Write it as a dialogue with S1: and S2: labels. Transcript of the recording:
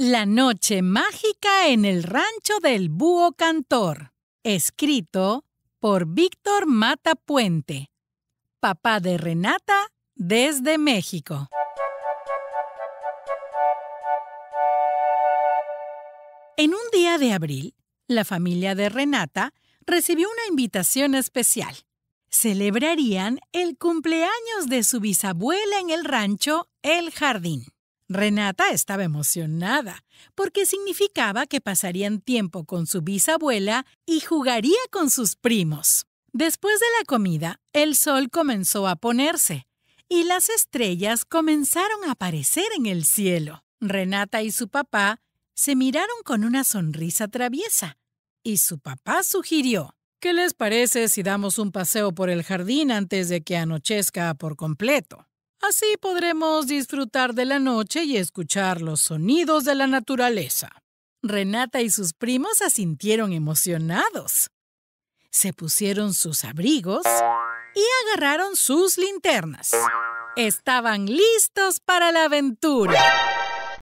S1: La Noche Mágica en el Rancho del Búho Cantor, escrito por Víctor Mata Puente, papá de Renata desde México. En un día de abril, la familia de Renata recibió una invitación especial. Celebrarían el cumpleaños de su bisabuela en el rancho El Jardín. Renata estaba emocionada, porque significaba que pasarían tiempo con su bisabuela y jugaría con sus primos. Después de la comida, el sol comenzó a ponerse y las estrellas comenzaron a aparecer en el cielo. Renata y su papá se miraron con una sonrisa traviesa y su papá sugirió, ¿Qué les parece si damos un paseo por el jardín antes de que anochezca por completo? Así podremos disfrutar de la noche y escuchar los sonidos de la naturaleza. Renata y sus primos asintieron emocionados. Se pusieron sus abrigos y agarraron sus linternas. Estaban listos para la aventura.